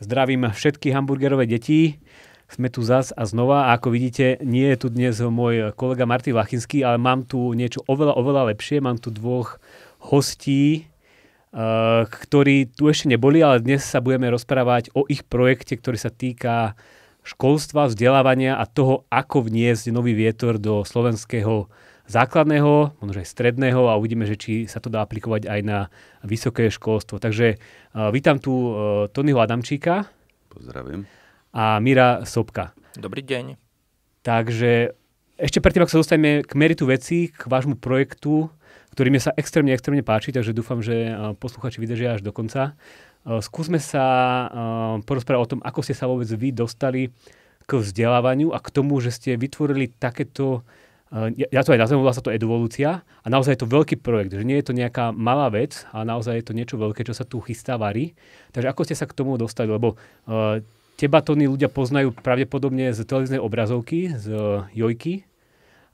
Zdravím všetky hamburgerové deti. Sme tu zas a znova a ako vidíte, nie je tu dnes môj kolega Martin Lachinský, ale mám tu niečo oveľa, oveľa lepšie. Mám tu dvoch hostí, eh, ktorí tu ešte neboli, ale dnes sa budeme rozprávať o ich projekte, ktorý sa týka školstva, vzdelávania a toho, ako vniesť nový vietor do slovenského základného, možno aj stredného a uvidíme, že či sa to dá aplikovať aj na vysoké školstvo. Takže uh, vítam tu uh, Tonyho Adamčíka. Pozdravím. A Mira Sobka. Dobrý deň. Takže ešte predtým, ako sa dostaneme k meritu veci, k vášmu projektu, ktorý mi sa extrémne, extrémne páči, takže dúfam, že uh, posluchači vydržia až do konca. Eh, skúsme sa eh, porozprávať o tom, ako ste sa vôbec vy dostali k vzdelávaniu a k tomu, že ste vytvorili takéto, eh, ja to aj nazvem, volá sa to evolúcia a naozaj je to veľký projekt, že nie je to nejaká malá vec a naozaj je to niečo veľké, čo sa tu chystá, varí. Takže ako ste sa k tomu dostali, lebo teba to ľudia poznajú pravdepodobne z televíznej obrazovky, z Jojky,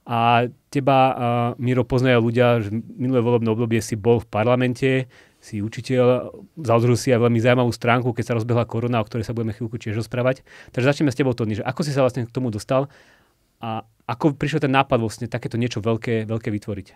a teba, uh, Miro, poznajú ľudia, že minulé volebné obdobie si bol v parlamente, si učiteľ, zauzrú si aj veľmi zaujímavú stránku, keď sa rozbehla korona, o ktorej sa budeme chvíľku tiež rozprávať. Takže začneme s tebou, Tony, že ako si sa vlastne k tomu dostal a ako prišiel ten nápad vlastne takéto niečo veľké, veľké vytvoriť?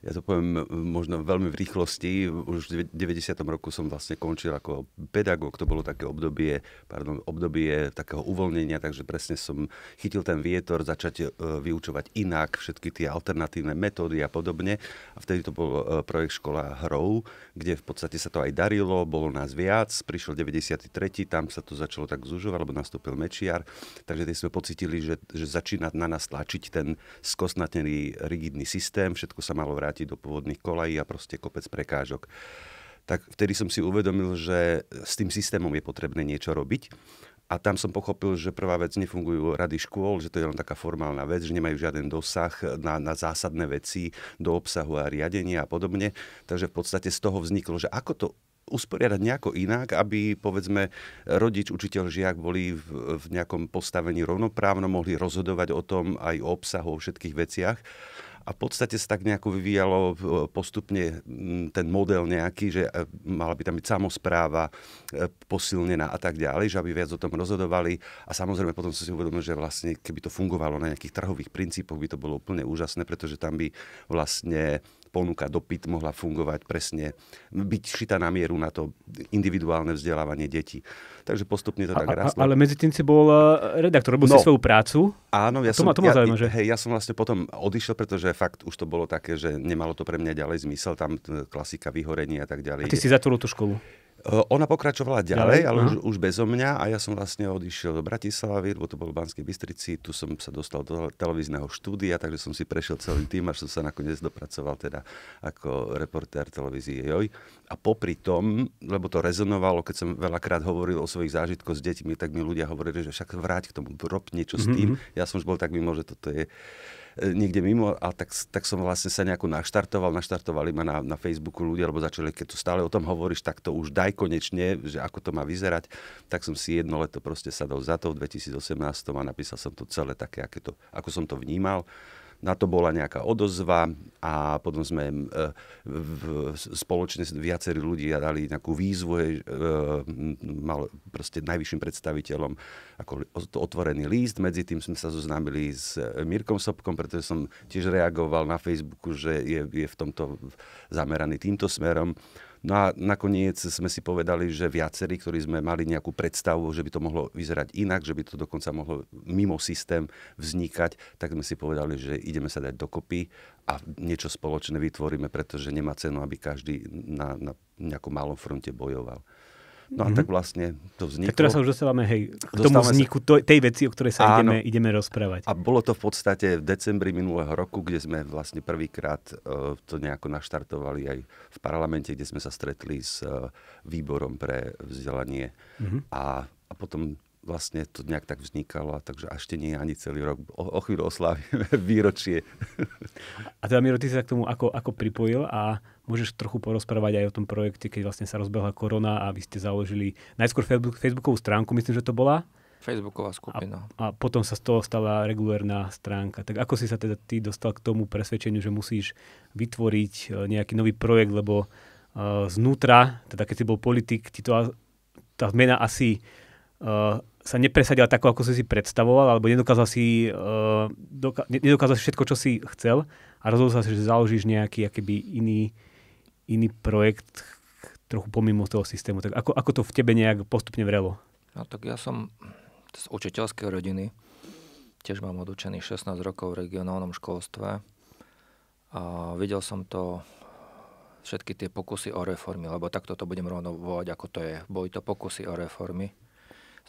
ja to poviem možno veľmi v rýchlosti, už v 90. roku som vlastne končil ako pedagóg, to bolo také obdobie, pardon, obdobie takého uvoľnenia, takže presne som chytil ten vietor, začať e, vyučovať inak všetky tie alternatívne metódy a podobne. A vtedy to bol e, projekt Škola hrov, kde v podstate sa to aj darilo, bolo nás viac, prišiel 93., tam sa to začalo tak zužovať, lebo nastúpil Mečiar, takže tie sme pocitili, že, že začína na nás tlačiť ten skosnatený rigidný systém, všetko sa malo vrátiť vrátiť do pôvodných kolají a proste kopec prekážok. Tak vtedy som si uvedomil, že s tým systémom je potrebné niečo robiť. A tam som pochopil, že prvá vec nefungujú rady škôl, že to je len taká formálna vec, že nemajú žiaden dosah na, na zásadné veci do obsahu a riadenia a podobne. Takže v podstate z toho vzniklo, že ako to usporiadať nejako inak, aby povedzme rodič, učiteľ, žiak boli v, v nejakom postavení rovnoprávno, mohli rozhodovať o tom aj o obsahu, o všetkých veciach a v podstate sa tak nejako vyvíjalo e, postupne ten model nejaký, že e, mala by tam byť samozpráva e, posilnená a tak ďalej, že aby viac o tom rozhodovali a samozrejme potom som si uvedomil, že vlastne keby to fungovalo na nejakých trhových princípoch by to bolo úplne úžasné, pretože tam by vlastne ponuka, dopyt mohla fungovať presne, byť šita na mieru na to individuálne vzdelávanie detí. Takže postupne to a, tak rastlo. Ale medzi tým si bol eh, redaktor, robil no, si svoju prácu. Áno, ja to som, ma, to ma ja, zaujíma, že... hej, ja som vlastne potom odišiel, pretože fakt už to bolo také, že nemalo to pre mňa ďalej zmysel, tam klasika vyhorenie a tak ďalej. A ty si zatvoril tú školu? Eh, ona pokračovala ďalej, ďalej? ale už, už bezo mňa a ja som vlastne odišiel do Bratislavy, lebo to bolo v Banskej Bystrici, tu som sa dostal do televízneho štúdia, takže som si prešiel celý tým, až som sa nakoniec dopracoval teda ako reportér televízie Joj. A popri tom, lebo to rezonovalo, keď som veľakrát hovoril o svojich zážitkoch s deťmi, tak mi ľudia hovorili, že však vráť k tomu, rob niečo mm-hmm. s mhm, tým. Mhm. Ja som už bol tak mimo, že toto je E, niekde mimo a tak, tak som vlastne sa nejako naštartoval, naštartovali ma na, na Facebooku ľudia, lebo začali, keď tu stále o tom hovoríš, tak to už daj konečne, že ako to má vyzerať, tak som si jedno leto proste sadol za to v 2018 a napísal som to celé také, aké to, ako som to vnímal. Na to bola nejaká odozva a potom sme e, v, spoločne viacerí ľudia dali nejakú výzvu, e, mal proste najvyšším predstaviteľom ako otvorený líst. Medzi tým sme sa zoznámili s e, Mirkom Sobkom, pretože som tiež reagoval na Facebooku, že je, je v tomto zameraný týmto smerom. No a nakoniec sme si povedali, že viacerí, ktorí sme mali nejakú predstavu, že by to mohlo vyzerať inak, že by to dokonca mohlo mimo systém vznikať, tak sme si povedali, že ideme sa dať dokopy a niečo spoločné vytvoríme, pretože nemá cenu, aby každý na, na nejakom malom fronte bojoval. No a mm-hmm. tak mhm. vlastne to vzniklo. Tak teraz sa už dostávame hej, k tomu dostávame vzniku sa... tej veci, o ktorej sa Áno. ideme, ideme rozprávať. A bolo to v podstate v decembri minulého roku, kde sme vlastne prvýkrát uh, to nejako naštartovali aj v parlamente, kde sme sa stretli s uh, výborom pre vzdelanie. Mm-hmm. A, a potom vlastne to nejak tak vznikalo, takže ešte nie ani celý rok. O, o chvíľu oslávime výročie. A teda, Miro, ty sa k tomu ako, ako pripojil a Môžeš trochu porozprávať aj o tom projekte, keď vlastne sa rozbehla korona a vy ste založili najskôr Facebook, Facebookovú stránku, myslím, že to bola. Facebooková skupina. A, a potom sa z toho stala regulárna stránka. Tak ako si sa teda ty dostal k tomu presvedčeniu, že musíš vytvoriť e, nejaký nový projekt, lebo uh, znútra, teda keď si bol politik, ti to, tá zmena asi uh, sa nepresadila tak, ako si si predstavoval, alebo nedokázal si, uh, doka- nedokázal si všetko, čo si chcel a rozhodol sa, že založíš nejaký akýby iný iný projekt trochu pomimo toho systému. Tak ako, ako to v tebe nejak postupne vrelo? No tak ja som z učiteľskej rodiny. Tiež mám odučený 16 rokov v regionálnom školstve. A videl som to všetky tie pokusy o reformy, lebo takto to budem rovno volať, ako to je. Boli to pokusy o reformy,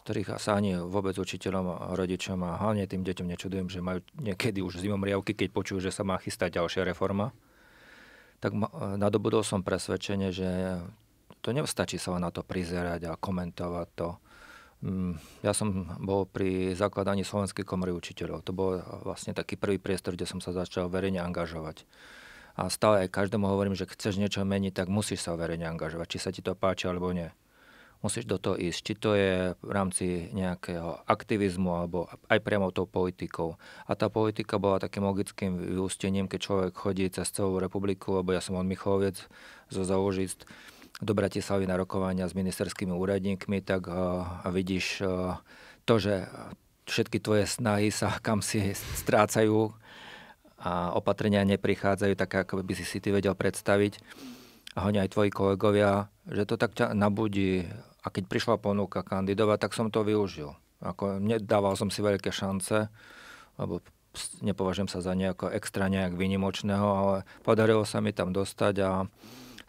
z ktorých sa ani vôbec učiteľom, rodičom a hlavne tým deťom nečudujem, že majú niekedy už zimom riavky, keď počujú, že sa má chystať ďalšia reforma tak e, nadobudol som presvedčenie, že to nevstačí sa na to prizerať a komentovať to. Mm, ja som bol pri zakladaní Slovenskej komory učiteľov. To bol vlastne taký prvý priestor, kde som sa začal verejne angažovať. A stále aj každému hovorím, že chceš niečo meniť, tak musíš sa verejne angažovať, či sa ti to páči alebo nie musíš do toho ísť. Či to je v rámci nejakého aktivizmu alebo aj priamo tou politikou. A tá politika bola takým logickým vyústením, keď človek chodí cez celú republiku, lebo ja som od Michoviec zo Zaužist, do Bratislavy na rokovania s ministerskými úradníkmi, tak uh, vidíš uh, to, že všetky tvoje snahy sa kam si strácajú a opatrenia neprichádzajú tak, ako by si si ty vedel predstaviť. A hlavne aj tvoji kolegovia, že to tak ťa nabudí a keď prišla ponuka kandidovať, tak som to využil. Ako, nedával som si veľké šance, lebo nepovažujem sa za nejako extra nejak vynimočného, ale podarilo sa mi tam dostať a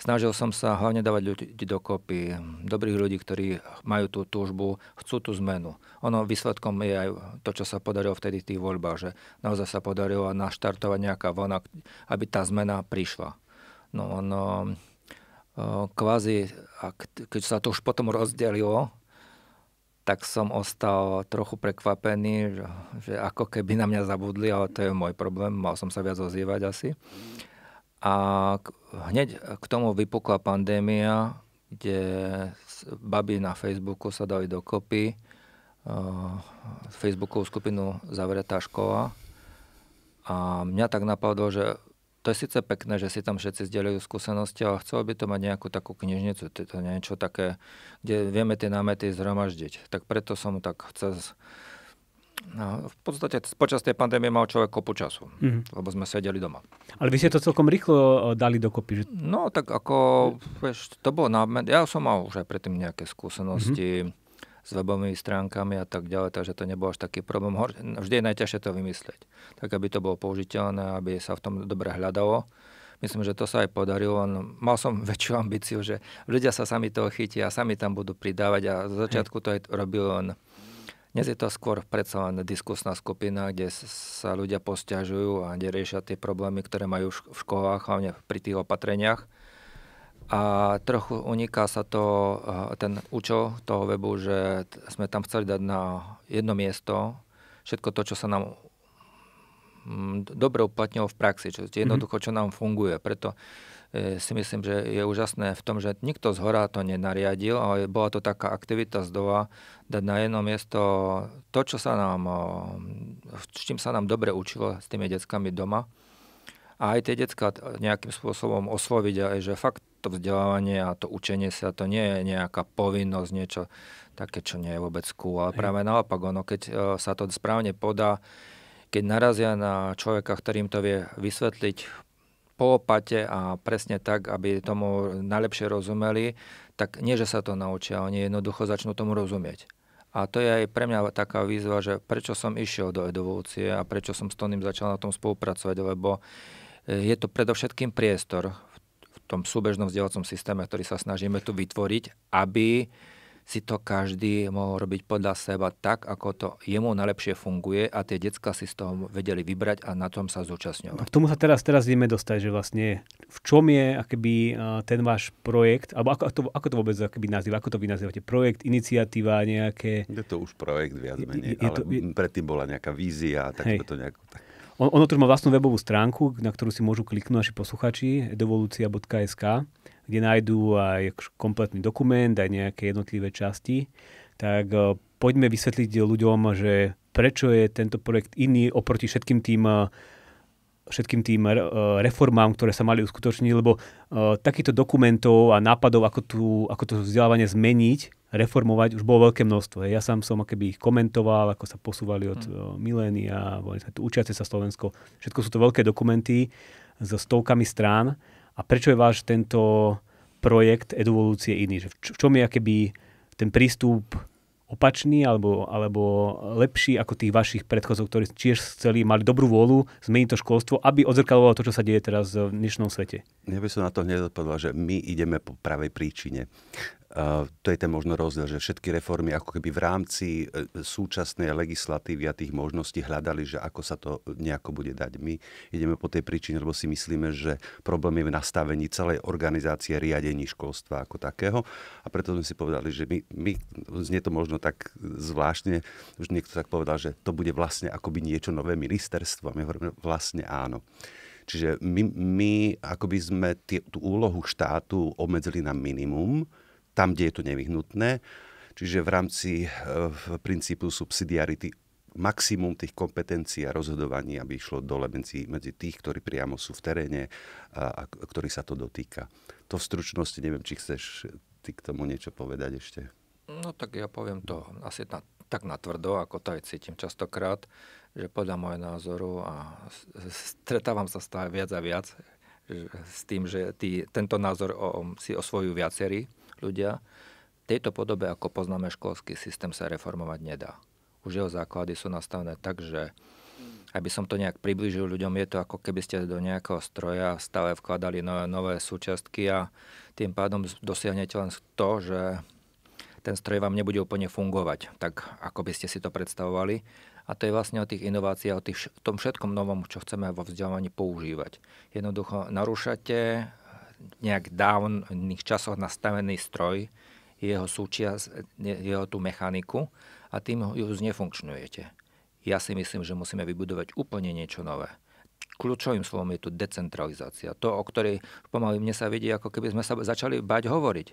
snažil som sa hlavne dávať ľudí dokopy, dobrých ľudí, ktorí majú tú túžbu, chcú tú zmenu. Ono výsledkom je aj to, čo sa podarilo vtedy v tých voľbách, že naozaj sa podarilo naštartovať nejaká vlna, aby tá zmena prišla. No, ono, kvázi, keď sa to už potom rozdelilo, tak som ostal trochu prekvapený, že, že ako keby na mňa zabudli, ale to je môj problém, mal som sa viac ozývať asi. A hneď k tomu vypukla pandémia, kde babi na Facebooku sa dali dokopy, Facebookovú skupinu Zavretá škola. A mňa tak napadlo, že to je síce pekné, že si tam všetci zdieľajú skúsenosti, ale chcelo by to mať nejakú takú knižnicu, to niečo také, kde vieme tie námety zhromaždiť. Tak preto som tak cez... No, v podstate počas tej pandémie mal človek kopu času, mm-hmm. lebo sme sedeli doma. Ale vy ste to celkom rýchlo e, dali dokopy. Že... No tak ako, vieš, to bolo námet. Ja som mal už aj predtým nejaké skúsenosti. Mm-hmm s webovými stránkami a tak ďalej, takže to nebol až taký problém. Vždy je najťažšie to vymyslieť, tak aby to bolo použiteľné, aby sa v tom dobre hľadalo. Myslím, že to sa aj podarilo, len no mal som väčšiu ambíciu, že ľudia sa sami toho chytia a sami tam budú pridávať a za začiatku to aj robil len dnes je to skôr predsa len diskusná skupina, kde sa ľudia posťažujú a kde riešia tie problémy, ktoré majú v školách, hlavne pri tých opatreniach a trochu uniká sa to, eh, ten účel toho webu, že sme tam chceli dať na jedno miesto všetko to, čo sa nám mm, dobre uplatnilo v praxi, čo mhm. jednoducho, čo nám funguje. Preto eh, si myslím, že je úžasné v tom, že nikto z hora to nenariadil, ale bola to taká aktivita z dova, dať na jedno miesto to, čo sa nám, eh, s čím sa nám dobre učilo s tými deckami doma a aj tie detská nejakým spôsobom osloviť aj, že fakt to vzdelávanie a to učenie sa to nie je nejaká povinnosť, niečo také, čo nie je vôbec cool. Ale práve naopak, ono, keď e, sa to správne podá, keď narazia na človeka, ktorým to vie vysvetliť po opate a presne tak, aby tomu najlepšie rozumeli, tak nie, že sa to naučia, oni jednoducho začnú tomu rozumieť. A to je aj pre mňa taká výzva, že prečo som išiel do evolúcie a prečo som s Tonym začal na tom spolupracovať, lebo Eh, je to predovšetkým priestor v tom súbežnom vzdelávacom systéme, ktorý sa snažíme tu vytvoriť, aby si to každý mohol robiť podľa seba tak, ako to jemu najlepšie funguje a tie decka si z toho vedeli vybrať a na tom sa zúčastňovať. No, k tomu sa teraz, teraz vieme dostať, že vlastne v čom je akoby, eh, ten váš projekt, alebo ako, to, ako to vôbec akoby nazýva, ako to vy nazývate? Projekt, iniciatíva, nejaké... Je to už projekt viac menej, je, je to, ale je... predtým bola nejaká vízia, tak Hej. sme to nejak tak on, ono to má vlastnú webovú stránku, na ktorú si môžu kliknúť naši posluchači, edovolucia.sk, kde nájdú aj kompletný dokument, aj nejaké jednotlivé časti. Tak e, poďme vysvetliť ľuďom, že prečo je tento projekt iný oproti všetkým tým e, všetkým tým e, reformám, ktoré sa mali uskutočniť, lebo takýchto dokumentov a nápadov, ako, tu, ako to vzdelávanie zmeniť, reformovať už bolo veľké množstvo. Ja sám som keby ich komentoval, ako sa posúvali od hmm. milénia, boli sme tu učiace sa Slovensko. Všetko sú to veľké dokumenty so stovkami strán. A prečo je váš tento projekt evolúcie iný? Že v čom je keby ten prístup opačný alebo, alebo lepší ako tých vašich predchodcov, ktorí tiež chceli, mali dobrú vôľu zmeniť to školstvo, aby odzrkalovalo to, čo sa deje teraz v dnešnom svete? Ja by som na to hneď odpovedal, že my ideme po pravej príčine. Eh, to je ten možno rozdiel, že všetky reformy ako keby v rámci eh, súčasnej legislatívy a tých možností hľadali, že ako sa to eh, nejako bude dať. My ideme po tej príčine, lebo si myslíme, že problém je v nastavení celej organizácie riadení školstva ako takého a preto sme si povedali, že my, my znie to možno tak zvláštne, už niekto tak povedal, že to bude vlastne akoby niečo nové ministerstvo a my hovoríme vlastne áno. Čiže my, my akoby sme tie, tú úlohu štátu obmedzili na minimum, tam, kde je to nevyhnutné. Čiže v rámci e, v princípu subsidiarity maximum tých kompetencií a rozhodovaní, aby išlo dole medzi, medzi tých, ktorí priamo sú v teréne a, a ktorí sa to dotýka. To v stručnosti, neviem, či chceš ty k tomu niečo povedať ešte. No tak ja poviem to asi na, tak natvrdo, ako to aj cítim častokrát, že podľa môjho názoru a stretávam sa stále viac a viac s tým, že tý, tento názor o, si osvojujú viacerí ľudia, v tejto podobe, ako poznáme školský systém, sa reformovať nedá. Už jeho základy sú nastavené tak, že aby som to nejak približil ľuďom, je to ako keby ste do nejakého stroja stále vkladali nové, nové súčiastky a tým pádom dosiahnete len to, že ten stroj vám nebude úplne fungovať, tak ako by ste si to predstavovali. A to je vlastne o tých inováciách, o tých, tom všetkom novom, čo chceme vo vzdelávaní používať. Jednoducho narúšate nejak dávnych časoch nastavený stroj, jeho súčias, jeho tú mechaniku a tým ju znefunkčňujete. Ja si myslím, že musíme vybudovať úplne niečo nové. Kľúčovým slovom je tu decentralizácia. To, o ktorej pomaly mne sa vidí, ako keby sme sa začali bať hovoriť.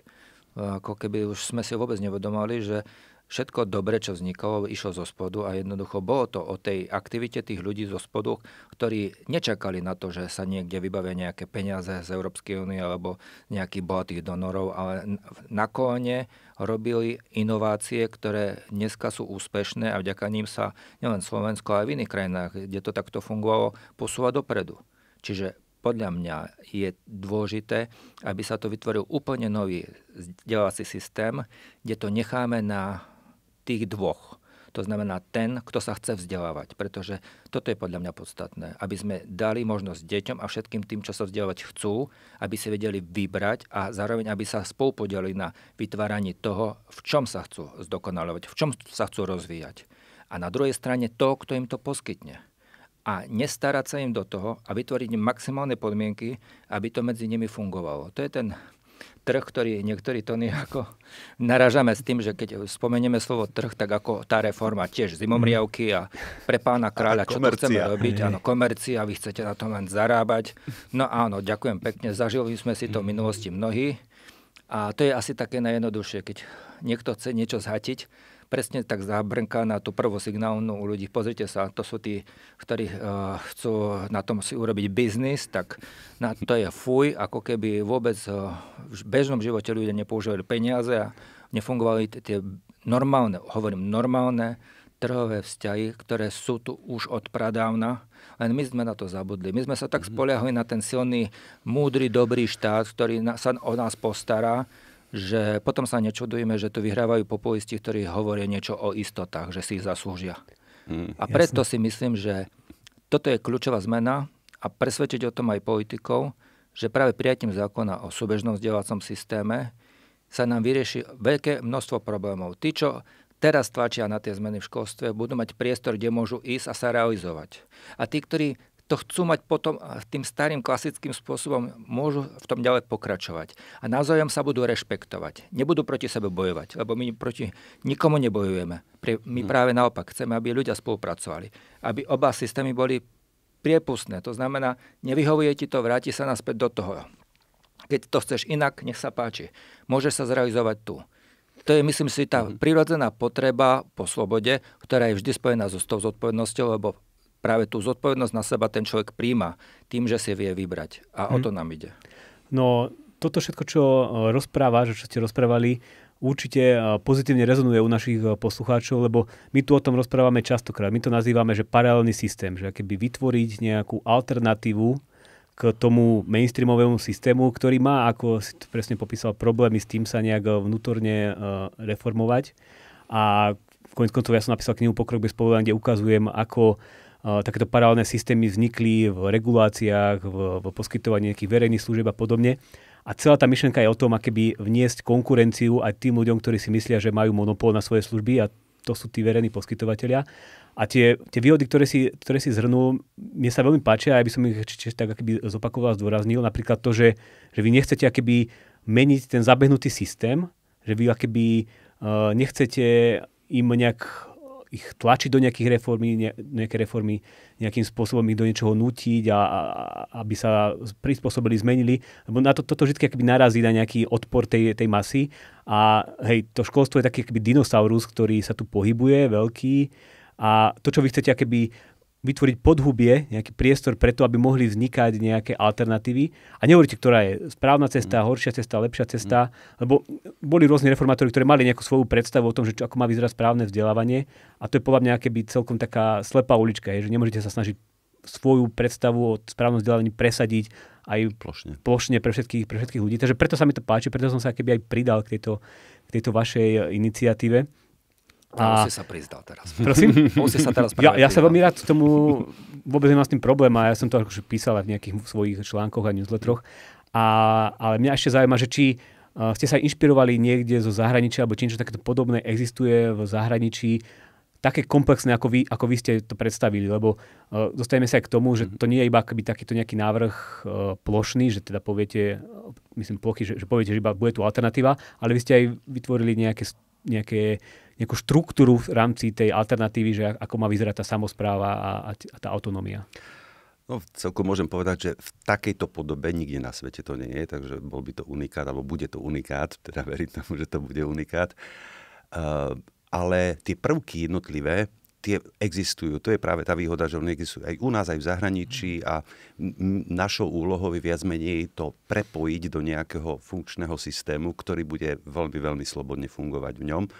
Ako keby už sme si vôbec nevedomali, že všetko dobre, čo vznikalo, išlo zo spodu a jednoducho bolo to o tej aktivite tých ľudí zo spodu, ktorí nečakali na to, že sa niekde vybavia nejaké peniaze z Európskej únie alebo nejakých bohatých donorov, ale nakone robili inovácie, ktoré dneska sú úspešné a vďaka ním sa nielen Slovensko, ale aj v iných krajinách, kde to takto fungovalo, posúva dopredu. Čiže podľa mňa je dôležité, aby sa to vytvoril úplne nový vzdelávací systém, kde to necháme na tých dvoch. To znamená ten, kto sa chce vzdelávať, pretože toto je podľa mňa podstatné, aby sme dali možnosť deťom a všetkým tým, čo sa vzdelávať chcú, aby si vedeli vybrať a zároveň, aby sa spolupodeli na vytváraní toho, v čom sa chcú zdokonalovať, v čom sa chcú rozvíjať. A na druhej strane to, kto im to poskytne. A nestarať sa im do toho a vytvoriť maximálne podmienky, aby to medzi nimi fungovalo. To je ten trh, ktorý niektorí to ako naražame s tým, že keď spomenieme slovo trh, tak ako tá reforma tiež zimomriavky a pre pána kráľa, čo to chceme robiť, áno, komercia, vy chcete na tom len zarábať. No áno, ďakujem pekne, zažili sme si to v minulosti mnohí. A to je asi také najjednoduchšie, keď niekto chce niečo zhatiť, presne tak zabrnká na tú prvú signálnu. u ľudí. Pozrite sa, to sú tí, ktorí uh, chcú na tom si urobiť biznis, tak na to je fuj, ako keby vôbec uh, v bežnom živote ľudia nepoužívali peniaze a nefungovali tie normálne, hovorím normálne, trhové vzťahy, ktoré sú tu už od pradávna, len my sme na to zabudli. My sme sa tak mhm. spoliahli na ten silný, múdry, dobrý štát, ktorý sa o nás postará, že potom sa nečudujeme, že tu vyhrávajú populisti, ktorí hovoria niečo o istotách, že si ich zaslúžia. Mm, a preto jasne. si myslím, že toto je kľúčová zmena a presvedčiť o tom aj politikov, že práve prijatím zákona o súbežnom vzdelávacom systéme sa nám vyrieši veľké množstvo problémov. Tí, čo teraz tlačia na tie zmeny v školstve, budú mať priestor, kde môžu ísť a sa realizovať. A tí, ktorí to chcú mať potom tým starým klasickým spôsobom, môžu v tom ďalej pokračovať. A navzájom sa budú rešpektovať. Nebudú proti sebe bojovať, lebo my proti nikomu nebojujeme. My hm. práve naopak chceme, aby ľudia spolupracovali. Aby oba systémy boli priepustné. To znamená, nevyhovuje ti to, vráti sa naspäť do toho. Keď to chceš inak, nech sa páči. Môže sa zrealizovať tu. To je, myslím si, tá mhm. prirodzená potreba po slobode, ktorá je vždy spojená so s tou zodpovednosťou, lebo práve tú zodpovednosť na seba ten človek príjma tým, že si vie vybrať. A hmm. o mhm. to nám ide. No, toto všetko, čo že eh, čo ste rozprávali, určite eh, pozitívne rezonuje u našich eh, poslucháčov, lebo my tu o tom rozprávame častokrát. My to nazývame, že paralelný systém, že keby vytvoriť nejakú alternatívu k tomu mainstreamovému systému, ktorý má, ako si to presne popísal, problémy s tým sa nejak vnútorne reformovať. A v koncov ja som napísal knihu Pokrok bez povolenia, kde ukazujem, ako takéto paralelné systémy vznikli v reguláciách, v, v poskytovaní nejakých verejných služieb a podobne. A celá tá myšlenka je o tom, akéby vniesť konkurenciu aj tým ľuďom, ktorí si myslia, že majú monopol na svoje služby a to sú tí verejní poskytovateľia. A tie, tie výhody, ktoré si, ktoré si zhrnú, mne sa veľmi páčia, aj by som ich či, tak akoby zopakoval a zdôraznil. Napríklad to, že, že vy nechcete akoby meniť ten zabehnutý systém, že vy akoby uh, eh, nechcete im nejak ich tlačiť do nejakých reformy, ne, nejaké reformy, nejakým spôsobom ich do niečoho nutiť a, a aby sa prispôsobili, zmenili. Lebo na to, toto vždy akoby narazí na nejaký odpor tej, tej masy. A hej, to školstvo je taký akoby dinosaurus, ktorý sa tu pohybuje, veľký. A to, čo vy chcete akoby vytvoriť podhubie, nejaký priestor preto, aby mohli vznikať nejaké alternatívy. A nehovoríte, ktorá je správna cesta, mm. horšia cesta, lepšia cesta, mm. lebo boli rôzni reformátori, ktorí mali nejakú svoju predstavu o tom, že čo, ako má vyzerať správne vzdelávanie. A to je podľa mňa keby celkom taká slepá ulička, je, že nemôžete sa snažiť svoju predstavu o správnom vzdelávaní presadiť aj plošne, plošne pre, všetkých, pre všetkých ľudí. Takže preto sa mi to páči, preto som sa keby aj pridal k tejto, k tejto vašej iniciatíve. A... On sa prizdal teraz. Prosím? On sa teraz ja, ja sa veľmi rád tomu, vôbec nemám s tým problém a ja som to akože písal aj v nejakých svojich článkoch a newsletteroch. A, ale mňa ešte zaujíma, že či uh, ste sa inšpirovali niekde zo zahraničia alebo niečo takéto podobné existuje v zahraničí, také komplexné, ako vy, ako vy ste to predstavili, lebo uh, e, dostajeme sa aj k tomu, že mhm. to nie je iba akoby takýto nejaký návrh uh, plošný, že teda poviete, myslím plochy, že, že poviete, že iba bude tu alternatíva, ale vy ste aj vytvorili nejaké, nejaké nejakú štruktúru v rámci tej alternatívy, že ako má vyzerať tá samozpráva a, a tá autonómia? No, celkom môžem povedať, že v takejto podobe nikde na svete to nie je, takže bol by to unikát, alebo bude to unikát, teda verím tomu, že to bude unikát. Uh, ale tie prvky jednotlivé, tie existujú. To je práve tá výhoda, že oni existujú aj u nás, aj v zahraničí a našou úlohou je viac menej to prepojiť do nejakého funkčného systému, ktorý bude veľmi, veľmi slobodne fungovať v ňom. Uh,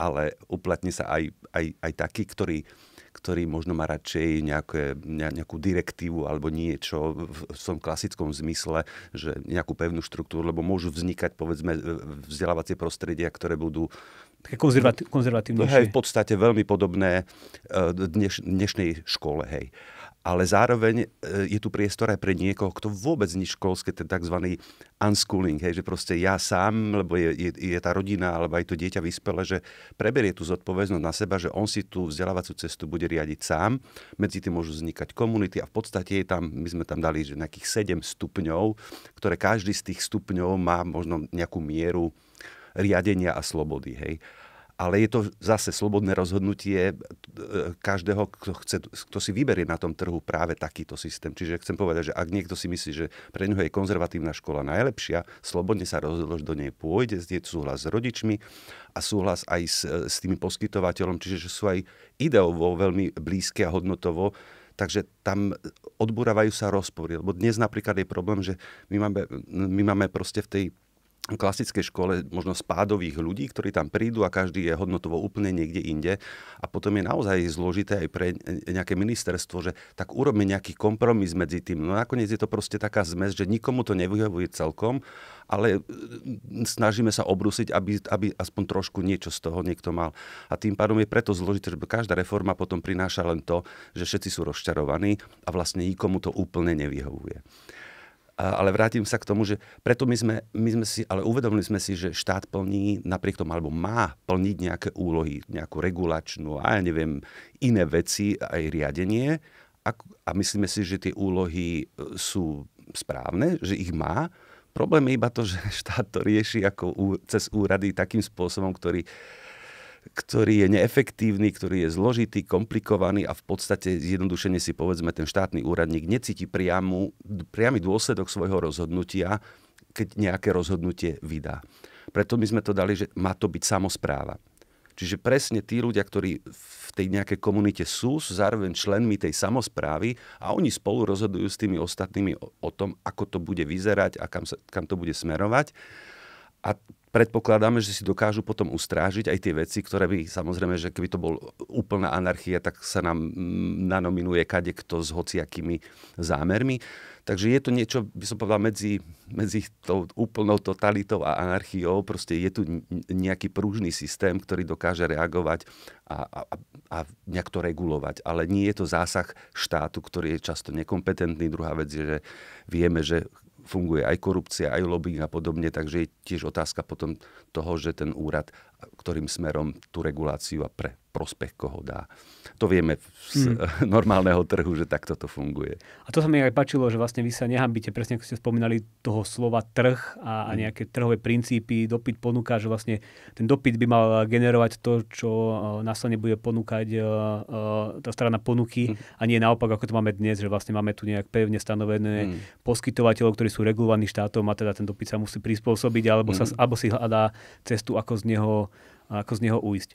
ale uplatní sa aj, aj, aj taký, ktorý, ktorý možno má radšej nejaké, nejakú direktívu alebo niečo v svojom klasickom zmysle, že nejakú pevnú štruktúru, lebo môžu vznikať povedzme vzdelávacie prostredia, ktoré budú Také konzervatívnejšie. Hej, v podstate veľmi podobné eh, dneš- dnešnej škole, hej ale zároveň e, je tu priestor aj pre niekoho, kto vôbec nič školské, ten tzv. unschooling, hej, že proste ja sám, lebo je, je, je tá rodina, alebo aj to dieťa vyspele, že preberie tú zodpovednosť na seba, že on si tú vzdelávaciu cestu bude riadiť sám, medzi tým môžu vznikať komunity a v podstate je tam, my sme tam dali že nejakých 7 stupňov, ktoré každý z tých stupňov má možno nejakú mieru riadenia a slobody. Hej ale je to zase slobodné rozhodnutie e, každého, kto, chce, kto si vyberie na tom trhu práve takýto systém. Čiže chcem povedať, že ak niekto si myslí, že pre neho je konzervatívna škola najlepšia, slobodne sa rozhodlo, že do nej pôjde, je súhlas s rodičmi a súhlas aj s, e, s tými poskytovateľom, čiže že sú aj ideovo veľmi blízke a hodnotovo. Takže tam odburávajú sa rozpory. Lebo dnes napríklad je problém, že my máme, my máme proste v tej klasickej škole možno spádových ľudí, ktorí tam prídu a každý je hodnotovo úplne niekde inde. A potom je naozaj zložité aj pre nejaké ministerstvo, že tak urobme nejaký kompromis medzi tým. No nakoniec je to proste taká zmes, že nikomu to nevyhovuje celkom, ale e, snažíme sa obrusiť, aby, aby aspoň trošku niečo z toho niekto mal. A tým pádom je preto zložité, že každá reforma potom prináša len to, že všetci sú rozčarovaní a vlastne nikomu to úplne nevyhovuje ale vrátim sa k tomu, že preto my sme, my sme si, ale uvedomili sme si, že štát plní napriek tomu, alebo má plniť nejaké úlohy, nejakú regulačnú a ja neviem, iné veci, aj riadenie. A, a myslíme si, že tie úlohy e, sú správne, že ich má. Problém je iba to, že štát to rieši ako cez úrady takým spôsobom, ktorý uh, ktorý je neefektívny, ktorý je zložitý, komplikovaný a v podstate zjednodušene si povedzme ten štátny úradník necíti priamu, priamy dôsledok svojho rozhodnutia, keď nejaké rozhodnutie vydá. Preto my sme to dali, že má to byť samozpráva. Čiže presne tí ľudia, ktorí v tej nejakej komunite sú, sú zároveň členmi tej samozprávy a oni spolu rozhodujú s tými ostatnými o, o tom, ako to bude vyzerať a kam, sa, kam to bude smerovať. A predpokladáme, že si dokážu potom ustrážiť aj tie veci, ktoré by samozrejme, že keby to bol úplná anarchia, tak sa nám mm, nanominuje kade kto s hociakými zámermi. Takže je to niečo, by som povedal, medzi, medzi tou úplnou totalitou a anarchiou. Proste je tu nejaký pružný systém, ktorý dokáže reagovať a, a, a nejak to regulovať. Ale nie je to zásah štátu, ktorý je často nekompetentný. Druhá vec je, že vieme, že funguje aj korupcia, aj lobbying a podobne, takže je tiež otázka potom toho, že ten úrad ktorým smerom tú reguláciu a pre prospech koho dá. To vieme z hmm. normálneho trhu, že takto to funguje. A to sa mi aj páčilo, že vlastne vy sa nehambíte, presne ako ste spomínali, toho slova trh a, a hmm. nejaké trhové princípy, dopyt ponúka, že vlastne ten dopyt by mal generovať to, čo e, následne bude ponúkať e, e, tá strana ponuky hmm. a nie naopak, ako to máme dnes, že vlastne máme tu nejak pevne stanovené hmm. poskytovateľov, ktorí sú regulovaní štátom a teda ten dopyt sa musí prispôsobiť alebo, hmm. sa, alebo si hľadá cestu, ako z neho a ako z neho ujsť.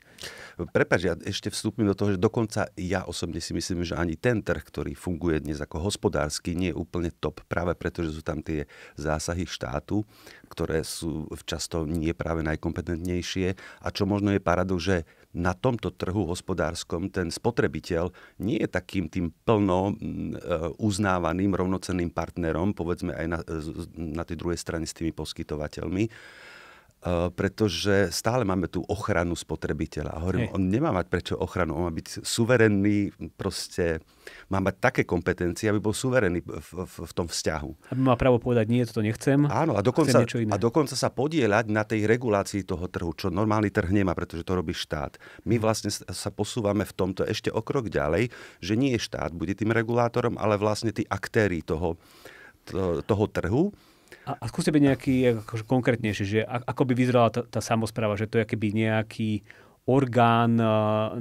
Prepač, ja ešte vstúpim do toho, že dokonca ja osobne si myslím, že ani ten trh, ktorý funguje dnes ako hospodársky, nie je úplne top, práve preto, že sú tam tie zásahy štátu, ktoré sú často nie práve najkompetentnejšie. A čo možno je paradox, že na tomto trhu hospodárskom ten spotrebiteľ nie je takým tým plno e, uznávaným rovnocenným partnerom, povedzme aj na, na tej druhej strane s tými poskytovateľmi. E, pretože stále máme tú ochranu spotrebiteľa. A hovorím, Hej. on nemá mať prečo ochranu, on má byť suverenný, proste má mať také kompetencie, aby bol suverenný v, v, v tom vzťahu. Aby má právo povedať, nie, toto nechcem. Áno, a dokonca, a dokonca sa podielať na tej regulácii toho trhu, čo normálny trh nemá, pretože to robí štát. My hm. vlastne sa posúvame v tomto ešte o krok ďalej, že nie je štát bude tým regulátorom, ale vlastne tí aktéry toho, to, toho trhu a, a skúste byť nejaký akože konkrétnejší, že ako by vyzerala tá, tá samozpráva, že to je keby nejaký orgán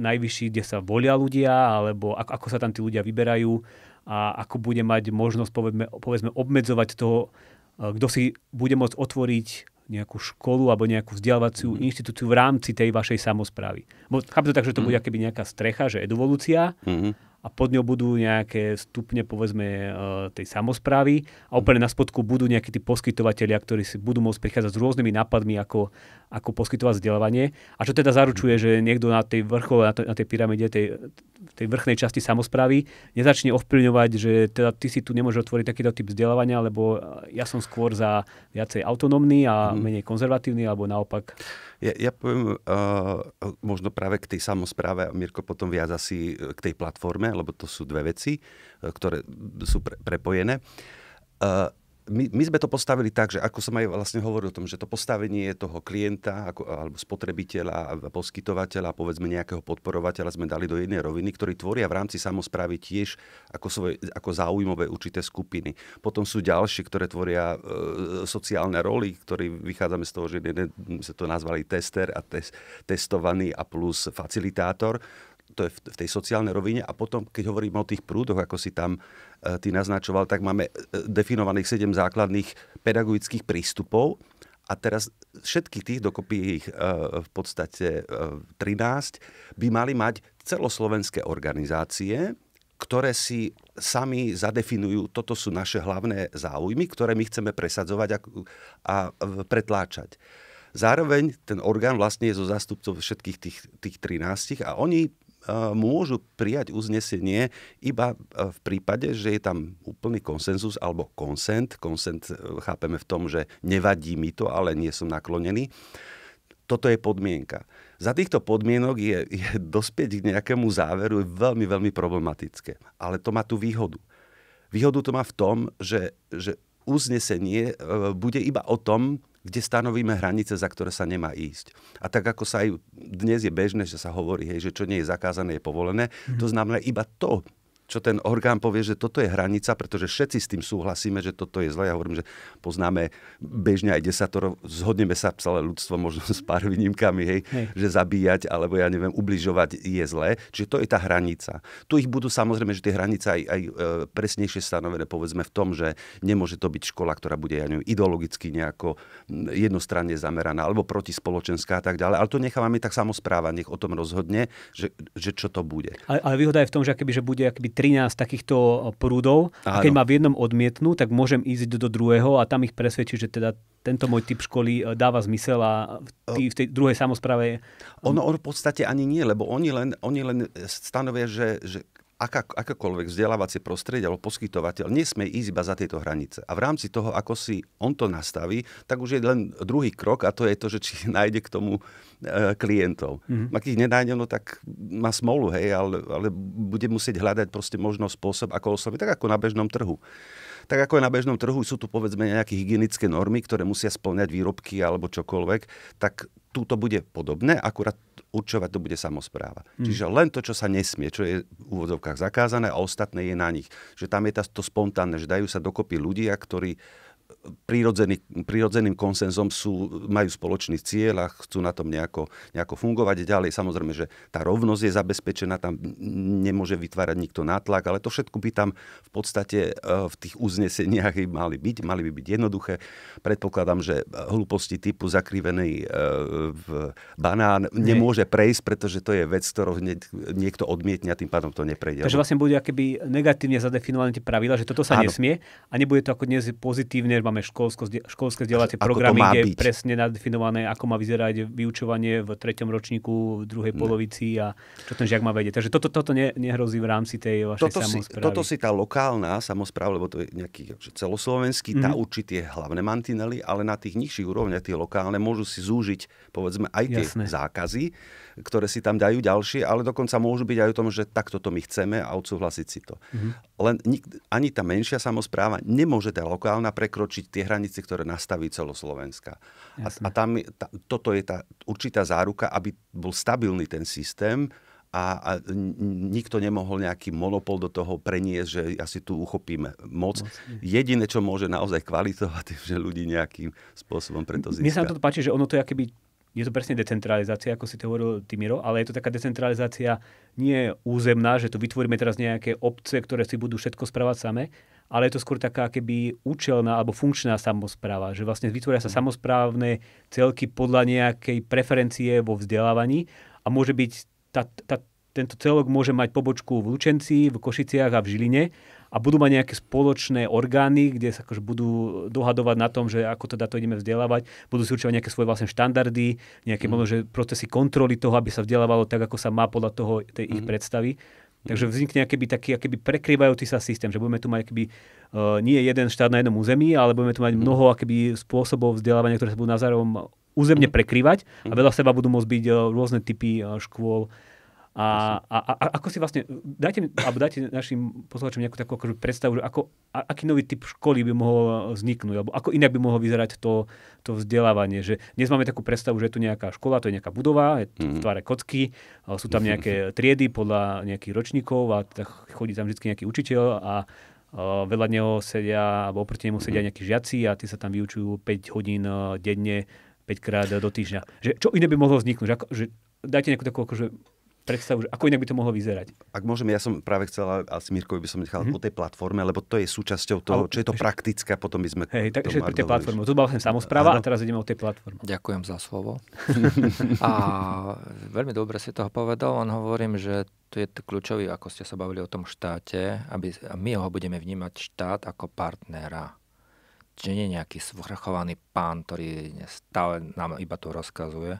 najvyšší, kde sa volia ľudia, alebo ako, ako sa tam tí ľudia vyberajú a ako bude mať možnosť, povedme, povedzme obmedzovať toho, uh, kto si bude môcť otvoriť nejakú školu alebo nejakú vzdelávaciu mm. inštitúciu v rámci tej vašej samozprávy. chápem to tak, že to mm. bude keby nejaká strecha, že evolúcia. mm a pod ňou budú nejaké stupne, povedzme, e, tej samozprávy a úplne na spodku budú nejakí tí poskytovateľia, ktorí si budú môcť prichádzať s rôznymi nápadmi, ako, ako poskytovať vzdelávanie. A čo teda zaručuje, že niekto na tej vrchole, na, na tej pyramide, tej, tej vrchnej časti samozprávy nezačne ovplyvňovať, že teda ty si tu nemôžeš otvoriť takýto typ vzdelávania, lebo ja som skôr za viacej autonómny a mhm. menej konzervatívny, alebo naopak. Ja, ja poviem uh, možno práve k tej samozpráve a Mirko potom viac asi eh, k tej platforme, lebo to sú dve veci, eh, ktoré sú pre, prepojené. Uh, my, my sme to postavili tak, že ako som aj vlastne hovoril o tom, že to postavenie toho klienta ako, alebo spotrebiteľa, poskytovateľa, povedzme nejakého podporovateľa sme dali do jednej roviny, ktorí tvoria v rámci samozprávy tiež ako, svoje, ako záujmové určité skupiny. Potom sú ďalšie, ktoré tvoria e, sociálne roly, ktorí vychádzame z toho, že jeden, sa to nazvali tester a tes, testovaný a plus facilitátor to je v tej sociálnej rovine. A potom, keď hovoríme o tých prúdoch, ako si tam e, ty naznačoval, tak máme e, definovaných sedem základných pedagogických prístupov. A teraz všetky tých, dokopy ich e, v podstate 13, by mali mať celoslovenské organizácie, ktoré si sami zadefinujú, toto sú naše hlavné záujmy, ktoré my chceme presadzovať a, a pretláčať. Zároveň ten orgán vlastne je zo zástupcov všetkých tých, tých 13 a oni môžu prijať uznesenie iba e, v prípade, že je tam úplný konsenzus alebo konsent. Konsent e, chápeme v tom, že nevadí mi to, ale nie som naklonený. Toto je podmienka. Za týchto podmienok je, je dospieť k nejakému záveru veľmi, veľmi problematické. Ale to má tú výhodu. Výhodu to má v tom, že, že uznesenie e, bude iba o tom, kde stanovíme hranice, za ktoré sa nemá ísť. A tak ako sa aj dnes je bežné, že sa hovorí, hej, že čo nie je zakázané, je povolené, mm-hmm. to mhm. znamená iba to, čo ten orgán povie, že toto je hranica, pretože všetci s tým súhlasíme, že toto je zle. Ja hovorím, že poznáme bežne aj desatoro, zhodneme sa celé ľudstvo možno s pár výnimkami, hej, hej. že zabíjať alebo ja neviem, ubližovať je zle. Čiže to je tá hranica. Tu ich budú samozrejme, že tie hranice aj, aj e, presnejšie stanovené, povedzme v tom, že nemôže to byť škola, ktorá bude ja neviem, ideologicky nejako jednostranne zameraná alebo protispoločenská a tak ďalej. Ale to nechávame tak samozpráva, nech o tom rozhodne, že, že čo to bude. Ale, ale výhoda je v tom, že, akoby, že bude akoby 13 takýchto eh, prúdov Áno. a keď ma v jednom odmietnú, tak môžem ísť do druhého a tam ich presvedčiť, že teda tento môj typ školy eh, dáva zmysel a v, tý, v tej druhej samozprave... Ono, ono v podstate ani nie, lebo oni len, oni len eh, stanovia, že, že aká, akákoľvek vzdelávacie prostredie alebo poskytovateľ nesmie ísť iba za tieto hranice. A v rámci toho, ako si on to nastaví, tak už je len druhý krok a to je to, že či nájde k tomu e, klientov. Mm-hmm. Ak ich nenájde, no tak má smolu, hej, ale, ale bude musieť hľadať proste možno spôsob, ako osloviť, tak ako na bežnom trhu tak ako je na bežnom trhu, sú tu povedzme nejaké hygienické normy, ktoré musia splňať výrobky alebo čokoľvek, tak túto bude podobné, akurát určovať to bude samozpráva. Hmm. Čiže len to, čo sa nesmie, čo je v úvodzovkách zakázané a ostatné je na nich. Že tam je to spontánne, že dajú sa dokopy ľudia, ktorí prírodzený, prírodzeným konsenzom sú, majú spoločný cieľ a chcú na tom nejako, nejako fungovať. Ďalej samozrejme, že tá rovnosť je zabezpečená, tam nemôže vytvárať nikto nátlak, ale to všetko by tam v podstate e, v tých uzneseniach mali byť, mali by byť jednoduché. Predpokladám, že hlúposti typu zakrivený e, v banán nemôže prejsť, pretože to je vec, ktorú niekto odmietne a tým pádom to neprejde. Takže vlastne bude akéby negatívne zadefinované tie pravidla, že toto sa Áno. nesmie a nebude to ako dnes pozitívne, že máme máme školsko, školské vzdelávacie programy, kde byť. je presne nadefinované, ako má vyzerať vyučovanie v treťom ročníku, v druhej polovici a čo ten žiak má vedieť. Takže toto, toto ne, nehrozí v rámci tej vašej toto samozprávy. Si, toto si tá lokálna samozpráva, lebo to je nejaký celoslovenský, mm-hmm. tá mhm. určí tie hlavné mantinely, ale na tých nižších úrovniach, tie lokálne, môžu si zúžiť povedzme aj tie Jasné. zákazy ktoré si tam dajú ďalšie, ale dokonca môžu byť aj o tom, že takto to my chceme a odsúhlasiť si to. Mm-hmm. Len nik, ani tá menšia samozpráva nemôže tá lokálna prekročiť tie hranice, ktoré nastaví celoslovenská. A, a tam, tá, toto je tá určitá záruka, aby bol stabilný ten systém, a, a nikto nemohol nejaký monopol do toho preniesť, že asi tu uchopíme moc. moc Jediné, čo môže naozaj kvalitovať, je, že ľudí nejakým spôsobom preto získa. Mne sa to páči, že ono to je akéby je to presne decentralizácia, ako si to hovoril Timiro, ale je to taká decentralizácia nie územná, že tu vytvoríme teraz nejaké obce, ktoré si budú všetko správať same, ale je to skôr taká keby účelná alebo funkčná samozpráva, že vlastne vytvoria sa mhm. samozprávne celky podľa nejakej preferencie vo vzdelávaní a môže byť tá, tá, tento celok môže mať pobočku v Lučenci, v Košiciach a v Žiline a budú mať nejaké spoločné orgány, kde sa akože budú dohadovať na tom, že ako teda to ideme vzdelávať, budú si určovať nejaké svoje vlastné štandardy, nejaké mm. že procesy kontroly toho, aby sa vzdelávalo tak, ako sa má podľa toho tej mm. ich mhm. predstavy. Takže mhm. vznikne akéby taký akéby prekrývajúci sa systém, že budeme tu mať akéby, uh, nie jeden štát na jednom území, ale budeme tu mať mm. mnoho akéby spôsobov vzdelávania, ktoré sa budú na územne mhm. prekrývať a vedľa seba budú môcť byť uh, rôzne typy uh, škôl a, a, a, ako si vlastne, dajte, alebo dajte našim poslucháčom nejakú takú akože predstavu, že ako, a, aký nový typ školy by mohol vzniknúť, alebo ako inak by mohlo vyzerať to, to vzdelávanie. Že dnes máme takú predstavu, že je tu nejaká škola, to je nejaká budova, je v mhm. tvare kocky, sú tam nejaké triedy podľa nejakých ročníkov a tak chodí tam vždy nejaký učiteľ a Uh, vedľa neho sedia, alebo oproti nemu sedia mhm. nejakí žiaci a tí sa tam vyučujú 5 hodín e, denne, 5 krát do týždňa. Že čo iné by mohlo vzniknúť? Že, ako, že dajte nejakú takú akože predstavu, že ako inak by to mohlo vyzerať. Ak môžem, ja som práve chcela, asi Mirkovi by som nechal mm-hmm. po tej platforme, lebo to je súčasťou toho, čo je to praktické, a potom by sme... Hej, takže pri tej platforme. Tu bola samozpráva a teraz ideme o tej platforme. Ďakujem za slovo. a veľmi dobre si toho povedal, on hovorím, že to je kľúčový, ako ste sa bavili o tom štáte, aby my ho budeme vnímať štát ako partnera. Čiže nie nejaký svrchovaný pán, ktorý stále nám iba to rozkazuje,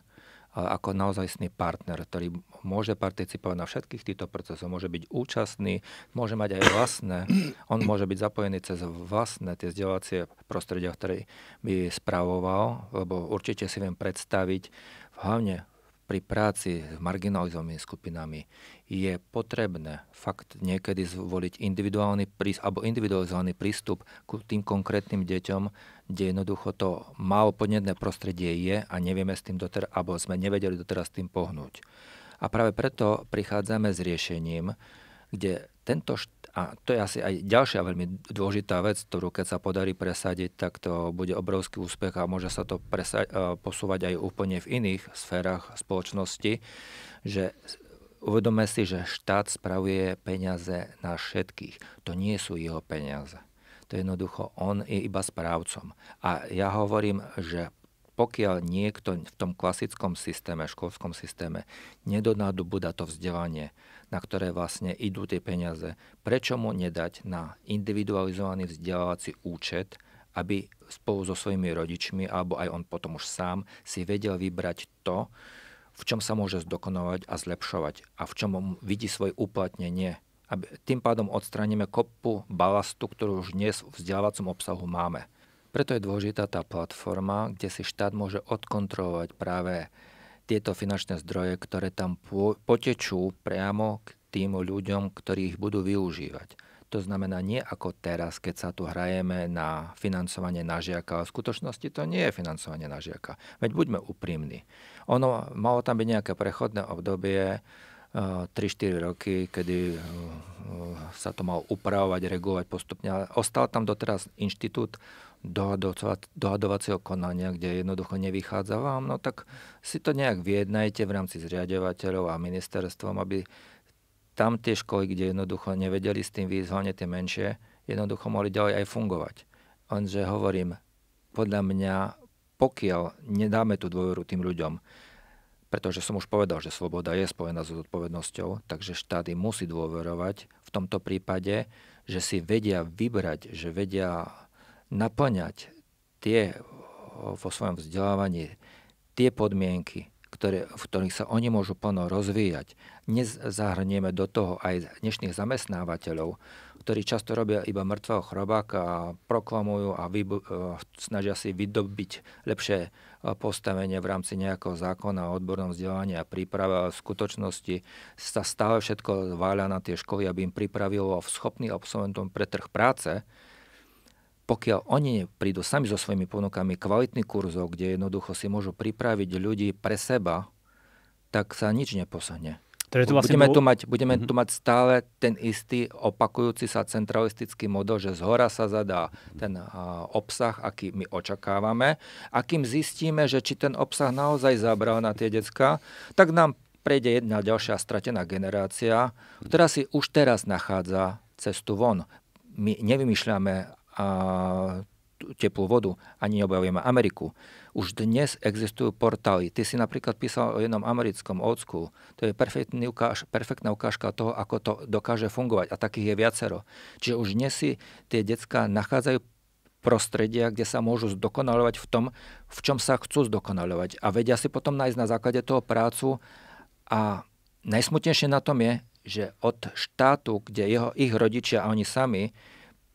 ale ako naozajstný partner, ktorý môže participovať na všetkých týchto procesoch, môže byť účastný, môže mať aj vlastné, on môže byť zapojený cez vlastné tie vzdelávacie prostredia, ktoré by spravoval, lebo určite si viem predstaviť, hlavne pri práci s marginalizovanými skupinami je potrebné fakt niekedy zvoliť individuálny prístup, alebo individualizovaný prístup k tým konkrétnym deťom, kde jednoducho to malo podnetné prostredie je a nevieme s tým doter, alebo sme nevedeli doteraz tým pohnúť. A práve preto prichádzame s riešením, kde tento št- a to je asi aj ďalšia veľmi dôležitá vec, ktorú keď sa podarí presadiť, tak to bude obrovský úspech a môže sa to presa- posúvať aj úplne v iných sférach spoločnosti, že uvedome si, že štát spravuje peniaze na všetkých. To nie sú jeho peniaze. To je jednoducho, on je iba správcom. A ja hovorím, že pokiaľ niekto v tom klasickom systéme, školskom systéme, nedonádobuda to vzdelanie, na ktoré vlastne idú tie peniaze, prečo mu nedať na individualizovaný vzdelávací účet, aby spolu so svojimi rodičmi, alebo aj on potom už sám, si vedel vybrať to, v čom sa môže zdokonovať a zlepšovať a v čom vidí svoje uplatnenie. Aby, tým pádom odstraníme kopu balastu, ktorú už dnes v vzdelávacom obsahu máme. Preto je dôležitá tá platforma, kde si štát môže odkontrolovať práve tieto finančné zdroje, ktoré tam potečú priamo k tým ľuďom, ktorí ich budú využívať. To znamená nie ako teraz, keď sa tu hrajeme na financovanie na žiaka, ale v skutočnosti to nie je financovanie na žiaka. Veď buďme úprimní. Ono malo tam byť nejaké prechodné obdobie, 3-4 eh, roky, kedy eh, eh, sa to malo upravovať, regulovať postupne. ostal tam doteraz inštitút dohadovacieho konania, kde jednoducho nevychádza vám, no tak si to nejak vyjednajte v rámci zriadovateľov a ministerstvom, aby tam tie školy, kde jednoducho nevedeli s tým výjsť, hlavne tie menšie, jednoducho mohli ďalej aj fungovať. Lenže hovorím, podľa mňa, pokiaľ nedáme tú dôveru tým ľuďom, pretože som už povedal, že sloboda je spojená s odpovednosťou, takže štáty musí dôverovať v tomto prípade, že si vedia vybrať, že vedia naplňať tie vo svojom vzdelávaní tie podmienky, ktoré, v ktorých sa oni môžu plno rozvíjať. Nezahrnieme do toho aj dnešných zamestnávateľov, ktorí často robia iba mŕtvého chrobáka a proklamujú a vyb- e, snažia si vydobiť lepšie e, postavenie v rámci nejakého zákona o odbornom vzdelávaní a príprave. A v skutočnosti sa stále všetko váľa na tie školy, aby im pripravilo schopný absolventom pre trh práce, pokiaľ oni prídu sami so svojimi ponukami kvalitný kurzov, kde jednoducho si môžu pripraviť ľudí pre seba, tak sa nič neposahne. Takže to vlastne budeme, bol... tu mať, budeme mm-hmm. tu mať stále ten istý opakujúci sa centralistický model, že zhora sa zadá ten a, obsah, aký my očakávame a kým zistíme, že či ten obsah naozaj zabral na tie decka, tak nám prejde jedna ďalšia stratená generácia, ktorá si už teraz nachádza cestu von. My nevymýšľame a teplú vodu, ani neobjavujeme Ameriku. Už dnes existujú portály. Ty si napríklad písal o jednom americkom old school. To je ukáž, perfektná ukážka toho, ako to dokáže fungovať. A takých je viacero. Čiže už dnes si tie decka nachádzajú prostredia, kde sa môžu zdokonalovať v tom, v čom sa chcú zdokonalovať. A vedia si potom nájsť na základe toho prácu. A najsmutnejšie na tom je, že od štátu, kde jeho, ich rodičia a oni sami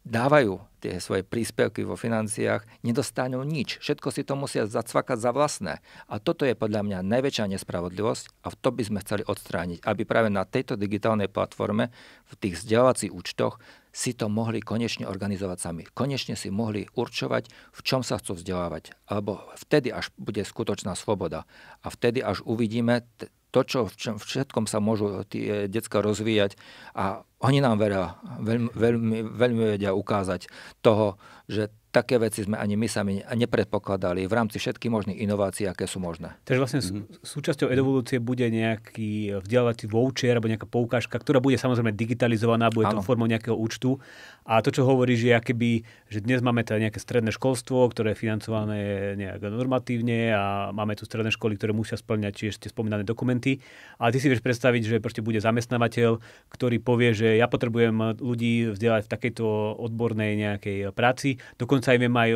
dávajú tie svoje príspevky vo financiách, nedostanú nič. Všetko si to musia zacvakať za vlastné. A toto je podľa mňa najväčšia nespravodlivosť a v to by sme chceli odstrániť, aby práve na tejto digitálnej platforme, v tých vzdelávacích účtoch, si to mohli konečne organizovať sami. Konečne si mohli určovať, v čom sa chcú vzdelávať. Alebo vtedy až bude skutočná sloboda. A vtedy až uvidíme t- to, čo v čom všetkom sa môžu tie detská rozvíjať a oni nám veľa veľmi, veľmi, veľmi vedia ukázať toho, že také veci sme ani my sami nepredpokladali v rámci všetkých možných inovácií, aké sú možné. Takže vlastne mm-hmm. súčasťou evolúcie bude nejaký vzdelávací voucher alebo nejaká poukážka, ktorá bude samozrejme digitalizovaná, bude ano. to formou nejakého účtu, a to, čo hovorí, že, akéby, že dnes máme teda nejaké stredné školstvo, ktoré je financované nejak normatívne a máme tu stredné školy, ktoré musia splňať tiež tie spomínané dokumenty. Ale ty si vieš predstaviť, že proste bude zamestnávateľ, ktorý povie, že ja potrebujem ľudí vzdelať v takejto odbornej nejakej práci. Dokonca aj viem aj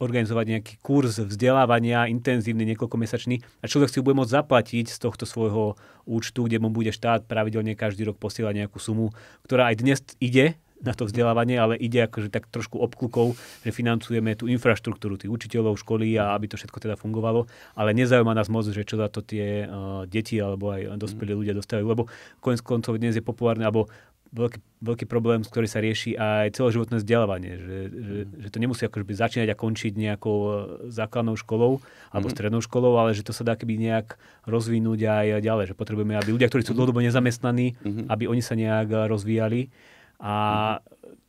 organizovať nejaký kurz vzdelávania, intenzívny, niekoľkomesačný. A človek si ho bude môcť zaplatiť z tohto svojho účtu, kde mu bude štát pravidelne každý rok posielať nejakú sumu, ktorá aj dnes ide na to vzdelávanie, ale ide akože tak trošku obklukou, že financujeme tú infraštruktúru tých učiteľov, školy a aby to všetko teda fungovalo, ale nezaujíma nás moc, že čo za to tie uh, deti alebo aj dospelí mm. ľudia dostávajú, lebo konec koncov dnes je populárne, alebo veľký, veľký problém, s ktorý sa rieši aj celoživotné vzdelávanie. Že, že, mm. že to nemusí akože začínať a končiť nejakou eh, základnou školou alebo mm strednou školou, ale že to sa dá keby nejak rozvinúť aj ďalej. Že potrebujeme, aby ľudia, ktorí sú dlhodobo nezamestnaní, mm aby oni sa nejak eh, rozvíjali a